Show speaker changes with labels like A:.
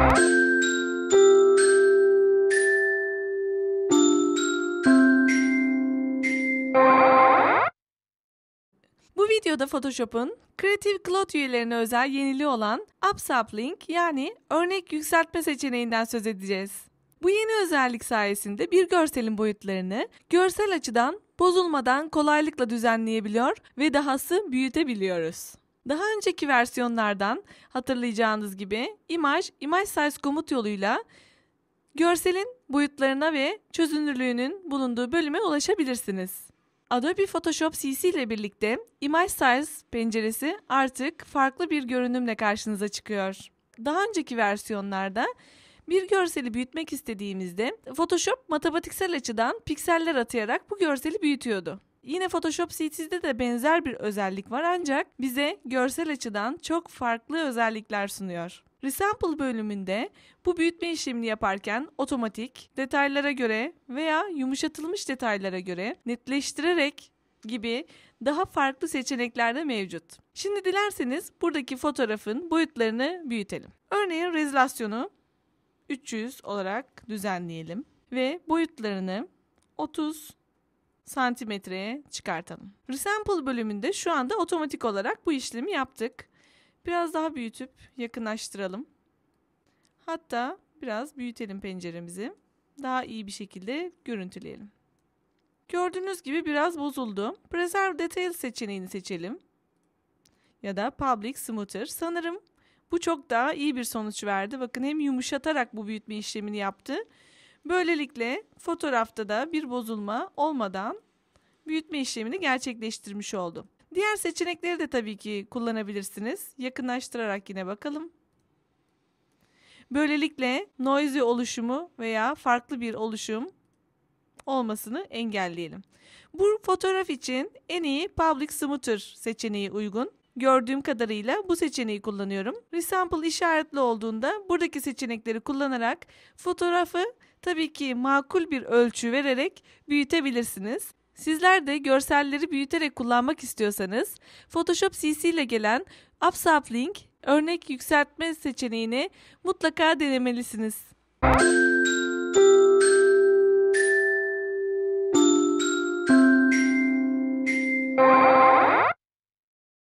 A: Bu videoda Photoshop'un Creative Cloud üyelerine özel yeniliği olan Upsaplink yani örnek yükseltme seçeneğinden söz edeceğiz. Bu yeni özellik sayesinde bir görselin boyutlarını görsel açıdan bozulmadan kolaylıkla düzenleyebiliyor ve dahası büyütebiliyoruz. Daha önceki versiyonlardan hatırlayacağınız gibi imaj, imaj size komut yoluyla görselin boyutlarına ve çözünürlüğünün bulunduğu bölüme ulaşabilirsiniz. Adobe Photoshop CC ile birlikte Image Size penceresi artık farklı bir görünümle karşınıza çıkıyor. Daha önceki versiyonlarda bir görseli büyütmek istediğimizde Photoshop matematiksel açıdan pikseller atayarak bu görseli büyütüyordu. Yine Photoshop CT'de de benzer bir özellik var ancak bize görsel açıdan çok farklı özellikler sunuyor. Resample bölümünde bu büyütme işlemini yaparken otomatik, detaylara göre veya yumuşatılmış detaylara göre netleştirerek gibi daha farklı seçenekler de mevcut. Şimdi dilerseniz buradaki fotoğrafın boyutlarını büyütelim. Örneğin rezolasyonu 300 olarak düzenleyelim ve boyutlarını 30 santimetreye çıkartalım. Resample bölümünde şu anda otomatik olarak bu işlemi yaptık. Biraz daha büyütüp yakınlaştıralım. Hatta biraz büyütelim penceremizi. Daha iyi bir şekilde görüntüleyelim. Gördüğünüz gibi biraz bozuldu. Preserve Detail seçeneğini seçelim. Ya da Public Smoother. Sanırım bu çok daha iyi bir sonuç verdi. Bakın hem yumuşatarak bu büyütme işlemini yaptı Böylelikle fotoğrafta da bir bozulma olmadan büyütme işlemini gerçekleştirmiş oldum. Diğer seçenekleri de tabii ki kullanabilirsiniz. Yakınlaştırarak yine bakalım. Böylelikle noisy oluşumu veya farklı bir oluşum olmasını engelleyelim. Bu fotoğraf için en iyi Public Smoother seçeneği uygun. Gördüğüm kadarıyla bu seçeneği kullanıyorum. Resample işaretli olduğunda buradaki seçenekleri kullanarak fotoğrafı tabii ki makul bir ölçü vererek büyütebilirsiniz. Sizler de görselleri büyüterek kullanmak istiyorsanız Photoshop CC ile gelen Upsampling örnek yükseltme seçeneğini mutlaka denemelisiniz.